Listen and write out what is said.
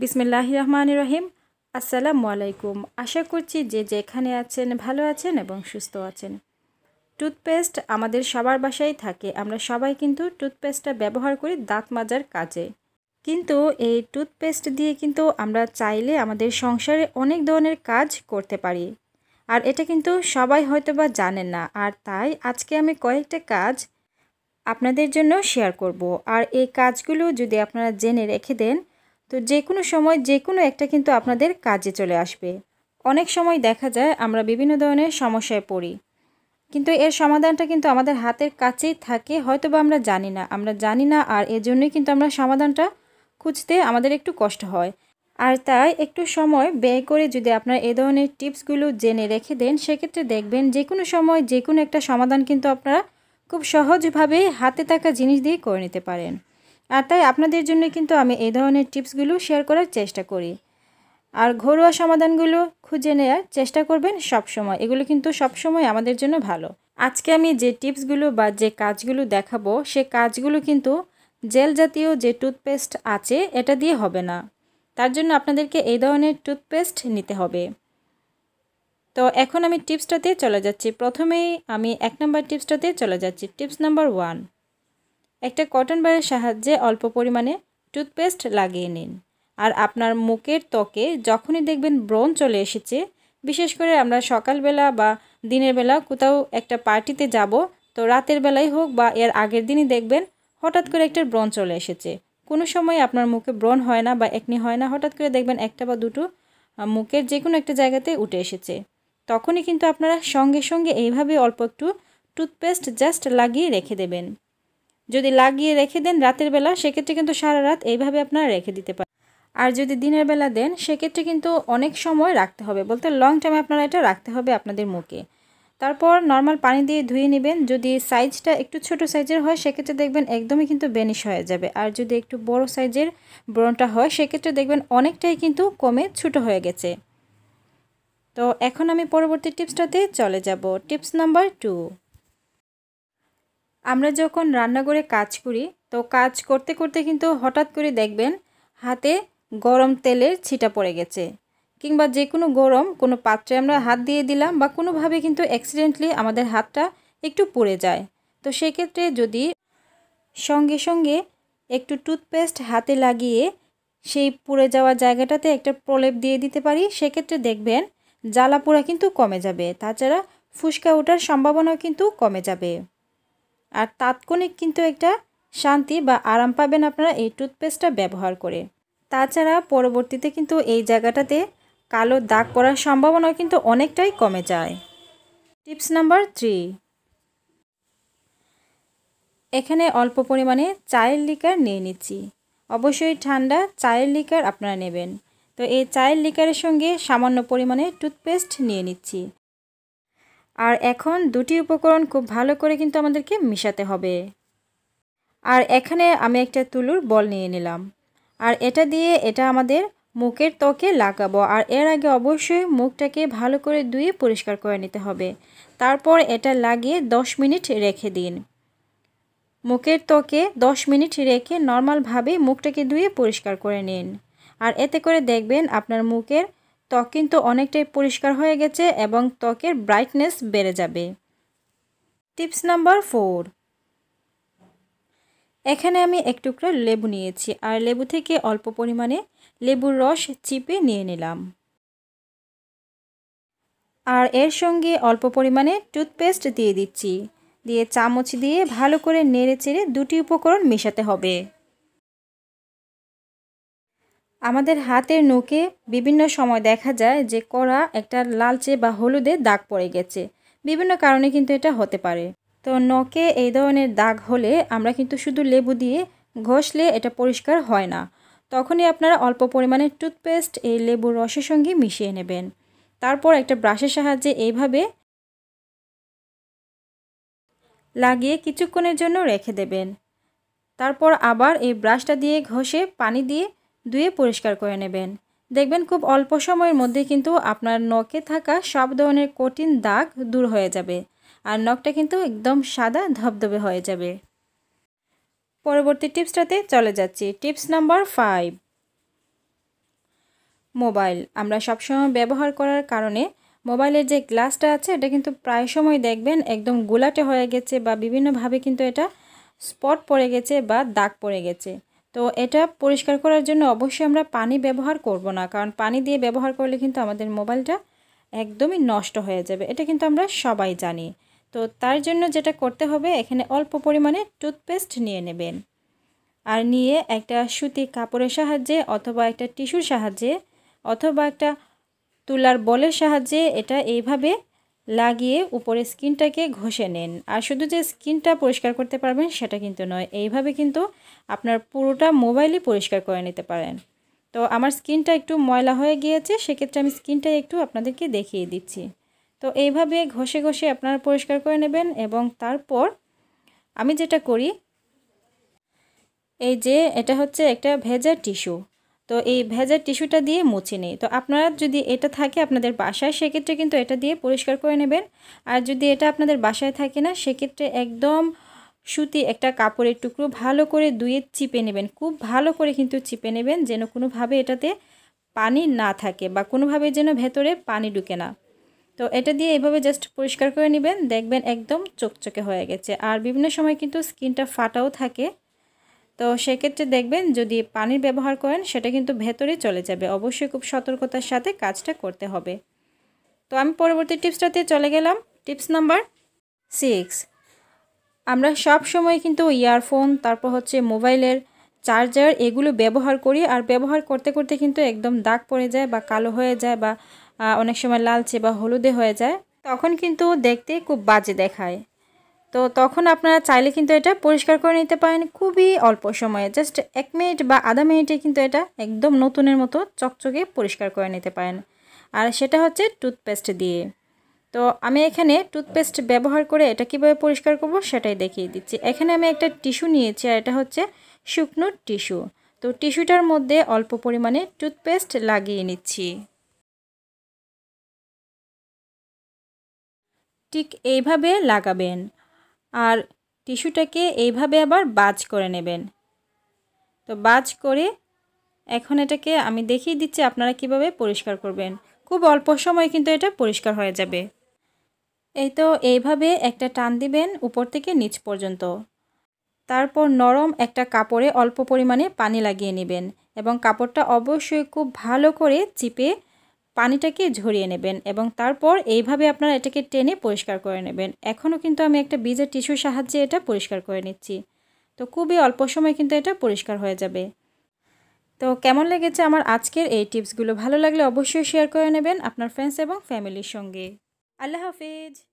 বিসমিল্লাহ রহমান রহিম আসসালামু আলাইকুম আশা করছি যে যেখানে আছেন ভালো আছেন এবং সুস্থ আছেন টুথপেস্ট আমাদের সবার বাসায় থাকে আমরা সবাই কিন্তু টুথপেস্টটা ব্যবহার করি দাঁত মাজার কাজে কিন্তু এই টুথপেস্ট দিয়ে কিন্তু আমরা চাইলে আমাদের সংসারে অনেক ধরনের কাজ করতে পারি আর এটা কিন্তু সবাই হয়তো বা জানেন না আর তাই আজকে আমি কয়েকটা কাজ আপনাদের জন্য শেয়ার করব আর এই কাজগুলো যদি আপনারা জেনে রেখে দেন তো যে কোনো সময় যে কোনো একটা কিন্তু আপনাদের কাজে চলে আসবে অনেক সময় দেখা যায় আমরা বিভিন্ন ধরনের সমস্যায় পড়ি কিন্তু এর সমাধানটা কিন্তু আমাদের হাতের কাছেই থাকে হয়তো বা আমরা জানি না আমরা জানি না আর এজন্যই কিন্তু আমরা সমাধানটা খুঁজতে আমাদের একটু কষ্ট হয় আর তাই একটু সময় ব্যয় করে যদি আপনার এ ধরনের টিপসগুলো জেনে রেখে দেন সেক্ষেত্রে দেখবেন যে কোনো সময় যে কোনো একটা সমাধান কিন্তু আপনারা খুব সহজভাবে হাতে থাকা জিনিস দিয়ে করে নিতে পারেন আর তাই আপনাদের জন্য কিন্তু আমি এই ধরনের টিপসগুলো শেয়ার করার চেষ্টা করি আর ঘরোয়া সমাধানগুলো খুঁজে নেওয়ার চেষ্টা করবেন সব সময় এগুলো কিন্তু সব সময় আমাদের জন্য ভালো আজকে আমি যে টিপসগুলো বা যে কাজগুলো দেখাবো সে কাজগুলো কিন্তু জেল জাতীয় যে টুথপেস্ট আছে এটা দিয়ে হবে না তার জন্য আপনাদেরকে এই ধরনের টুথপেস্ট নিতে হবে তো এখন আমি টিপসটাতে চলে যাচ্ছি প্রথমেই আমি এক নম্বর টিপসটাতে চলে যাচ্ছি টিপস নাম্বার ওয়ান একটা কটন বারের সাহায্যে অল্প পরিমাণে টুথপেস্ট লাগিয়ে নিন আর আপনার মুখের ত্বকে যখনই দেখবেন ব্রণ চলে এসেছে বিশেষ করে আমরা সকালবেলা বা দিনের বেলা কোথাও একটা পার্টিতে যাব তো রাতের বেলায় হোক বা এর আগের দিনই দেখবেন হঠাৎ করে একটা ব্রণ চলে এসেছে কোনো সময় আপনার মুখে ব্রণ হয় না বা একনি হয় না হঠাৎ করে দেখবেন একটা বা দুটো মুখের যে কোনো একটা জায়গাতে উঠে এসেছে তখনই কিন্তু আপনারা সঙ্গে সঙ্গে এইভাবে অল্প একটু টুথপেস্ট জাস্ট লাগিয়ে রেখে দেবেন যদি লাগিয়ে রেখে দেন রাতের বেলা সেক্ষেত্রে কিন্তু সারা রাত এইভাবে আপনারা রেখে দিতে পারেন আর যদি দিনের বেলা দেন সেক্ষেত্রে কিন্তু অনেক সময় রাখতে হবে বলতে লং টাইমে আপনারা এটা রাখতে হবে আপনাদের মুখে তারপর নর্মাল পানি দিয়ে ধুয়ে নেবেন যদি সাইজটা একটু ছোট সাইজের হয় সেক্ষেত্রে দেখবেন একদমই কিন্তু বেনিশ হয়ে যাবে আর যদি একটু বড় সাইজের ব্রনটা হয় সেক্ষেত্রে দেখবেন অনেকটাই কিন্তু কমে ছোট হয়ে গেছে তো এখন আমি পরবর্তী টিপসটাতে চলে যাব টিপস নাম্বার টু আমরা যখন রান্নাঘরে কাজ করি তো কাজ করতে করতে কিন্তু হঠাৎ করে দেখবেন হাতে গরম তেলের ছিটা পড়ে গেছে কিংবা যে কোনো গরম কোনো পাত্রে আমরা হাত দিয়ে দিলাম বা কোনোভাবে কিন্তু অ্যাক্সিডেন্টলি আমাদের হাতটা একটু পুড়ে যায় তো সেক্ষেত্রে যদি সঙ্গে সঙ্গে একটু টুথপেস্ট হাতে লাগিয়ে সেই পুড়ে যাওয়া জায়গাটাতে একটা প্রলেপ দিয়ে দিতে পারি সেক্ষেত্রে দেখবেন জ্বালা পোড়া কিন্তু কমে যাবে তাছাড়া ফুসকা ওঠার সম্ভাবনাও কিন্তু কমে যাবে আর তাৎক্ষণিক কিন্তু একটা শান্তি বা আরাম পাবেন আপনারা এই টুথপেস্টটা ব্যবহার করে তাছাড়া পরবর্তীতে কিন্তু এই জায়গাটাতে কালো দাগ করার সম্ভাবনা কিন্তু অনেকটাই কমে যায় টিপস নাম্বার থ্রি এখানে অল্প পরিমাণে চায়ের লিকার নিয়ে নিচ্ছি অবশ্যই ঠান্ডা চায়ের লিকার আপনারা নেবেন তো এই চায়ের লিকারের সঙ্গে সামান্য পরিমাণে টুথপেস্ট নিয়ে নিচ্ছি আর এখন দুটি উপকরণ খুব ভালো করে কিন্তু আমাদেরকে মিশাতে হবে আর এখানে আমি একটা তুলুর বল নিয়ে নিলাম আর এটা দিয়ে এটা আমাদের মুখের ত্বকে লাগাবো আর এর আগে অবশ্যই মুখটাকে ভালো করে ধুয়ে পরিষ্কার করে নিতে হবে তারপর এটা লাগিয়ে 10 মিনিট রেখে দিন মুখের ত্বকে 10 মিনিট রেখে নর্মালভাবে মুখটাকে ধুয়ে পরিষ্কার করে নিন আর এতে করে দেখবেন আপনার মুখের ত্বক কিন্তু অনেকটাই পরিষ্কার হয়ে গেছে এবং ত্বকের ব্রাইটনেস বেড়ে যাবে টিপস নাম্বার ফোর এখানে আমি এক টুকরো লেবু নিয়েছি আর লেবু থেকে অল্প পরিমাণে লেবুর রস চিপে নিয়ে নিলাম আর এর সঙ্গে অল্প পরিমাণে টুথপেস্ট দিয়ে দিচ্ছি দিয়ে চামচ দিয়ে ভালো করে নেড়ে চেড়ে দুটি উপকরণ মেশাতে হবে আমাদের হাতের নখে বিভিন্ন সময় দেখা যায় যে কড়া একটা লালচে বা হলুদে দাগ পড়ে গেছে বিভিন্ন কারণে কিন্তু এটা হতে পারে তো নখে এই ধরনের দাগ হলে আমরা কিন্তু শুধু লেবু দিয়ে ঘষলে এটা পরিষ্কার হয় না তখনই আপনারা অল্প পরিমাণে টুথপেস্ট এই লেবুর রসের সঙ্গে মিশিয়ে নেবেন তারপর একটা ব্রাশের সাহায্যে এইভাবে লাগিয়ে কিছুক্ষণের জন্য রেখে দেবেন তারপর আবার এই ব্রাশটা দিয়ে ঘষে পানি দিয়ে ধুয়ে পরিষ্কার করে নেবেন দেখবেন খুব অল্প সময়ের মধ্যে কিন্তু আপনার নখে থাকা সব ধরনের কঠিন দাগ দূর হয়ে যাবে আর নখটা কিন্তু একদম সাদা ধবধবে হয়ে যাবে পরবর্তী টিপসটাতে চলে যাচ্ছি টিপস নাম্বার ফাইভ মোবাইল আমরা সবসময় ব্যবহার করার কারণে মোবাইলের যে গ্লাসটা আছে এটা কিন্তু প্রায় সময় দেখবেন একদম গোলাটে হয়ে গেছে বা বিভিন্নভাবে কিন্তু এটা স্পট পড়ে গেছে বা দাগ পড়ে গেছে তো এটা পরিষ্কার করার জন্য অবশ্যই আমরা পানি ব্যবহার করব না কারণ পানি দিয়ে ব্যবহার করলে কিন্তু আমাদের মোবাইলটা একদমই নষ্ট হয়ে যাবে এটা কিন্তু আমরা সবাই জানি তো তার জন্য যেটা করতে হবে এখানে অল্প পরিমাণে টুথপেস্ট নিয়ে নেবেন আর নিয়ে একটা সুতি কাপড়ের সাহায্যে অথবা একটা টিস্যুর সাহায্যে অথবা একটা তুলার বলের সাহায্যে এটা এইভাবে লাগিয়ে উপরে স্কিনটাকে ঘষে নেন আর শুধু যে স্কিনটা পরিষ্কার করতে পারবেন সেটা কিন্তু নয় এইভাবে কিন্তু আপনার পুরোটা মোবাইলই পরিষ্কার করে নিতে পারেন তো আমার স্কিনটা একটু ময়লা হয়ে গিয়েছে সেক্ষেত্রে আমি স্কিনটা একটু আপনাদেরকে দেখিয়ে দিচ্ছি তো এইভাবে ঘষে ঘষে আপনারা পরিষ্কার করে নেবেন এবং তারপর আমি যেটা করি এই যে এটা হচ্ছে একটা ভেজা টিস্যু তো এই ভেজার টিস্যুটা দিয়ে মুছে নিই তো আপনারা যদি এটা থাকে আপনাদের বাসায় সেক্ষেত্রে কিন্তু এটা দিয়ে পরিষ্কার করে নেবেন আর যদি এটা আপনাদের বাসায় থাকে না সেক্ষেত্রে একদম সুতি একটা কাপড়ের টুকরো ভালো করে দুয়ে চিপে নেবেন খুব ভালো করে কিন্তু চিপে নেবেন যেন কোনোভাবে এটাতে পানি না থাকে বা কোনোভাবে যেন ভেতরে পানি ঢুকে না তো এটা দিয়ে এভাবে জাস্ট পরিষ্কার করে নেবেন দেখবেন একদম চকচকে হয়ে গেছে আর বিভিন্ন সময় কিন্তু স্কিনটা ফাটাও থাকে তো সেক্ষেত্রে দেখবেন যদি পানির ব্যবহার করেন সেটা কিন্তু ভেতরে চলে যাবে অবশ্যই খুব সতর্কতার সাথে কাজটা করতে হবে তো আমি পরবর্তী টিপসটাতে চলে গেলাম টিপস নাম্বার সিক্স আমরা সব সময় কিন্তু ইয়ারফোন তারপর হচ্ছে মোবাইলের চার্জার এগুলো ব্যবহার করি আর ব্যবহার করতে করতে কিন্তু একদম দাগ পড়ে যায় বা কালো হয়ে যায় বা অনেক সময় লালচে বা হলুদে হয়ে যায় তখন কিন্তু দেখতে খুব বাজে দেখায় তো তখন আপনারা চাইলে কিন্তু এটা পরিষ্কার করে নিতে পারেন খুবই অল্প সময়ে জাস্ট এক মিনিট বা আধা মিনিটে কিন্তু এটা একদম নতুনের মতো চকচকে পরিষ্কার করে নিতে পারেন আর সেটা হচ্ছে টুথপেস্ট দিয়ে তো আমি এখানে টুথপেস্ট ব্যবহার করে এটা কীভাবে পরিষ্কার করব সেটাই দেখিয়ে দিচ্ছি এখানে আমি একটা টিস্যু নিয়েছি আর এটা হচ্ছে শুকনো টিস্যু তো টিস্যুটার মধ্যে অল্প পরিমাণে টুথপেস্ট লাগিয়ে নিচ্ছি ঠিক এইভাবে লাগাবেন আর টিস্যুটাকে এইভাবে আবার বাজ করে নেবেন তো বাজ করে এখন এটাকে আমি দেখিয়ে দিচ্ছি আপনারা কিভাবে পরিষ্কার করবেন খুব অল্প সময় কিন্তু এটা পরিষ্কার হয়ে যাবে এই তো এইভাবে একটা টান দিবেন উপর থেকে নিচ পর্যন্ত তারপর নরম একটা কাপড়ে অল্প পরিমাণে পানি লাগিয়ে নেবেন এবং কাপড়টা অবশ্যই খুব ভালো করে চিপে পানিটাকে ঝরিয়ে নেবেন এবং তারপর এইভাবে আপনারা এটাকে টেনে পরিষ্কার করে নেবেন এখনও কিন্তু আমি একটা বীজের টিস্যুর সাহায্যে এটা পরিষ্কার করে নিচ্ছি তো খুবই অল্প সময় কিন্তু এটা পরিষ্কার হয়ে যাবে তো কেমন লেগেছে আমার আজকের এই টিপসগুলো ভালো লাগলে অবশ্যই শেয়ার করে নেবেন আপনার ফ্রেন্ডস এবং ফ্যামিলির সঙ্গে আল্লাহ হাফিজ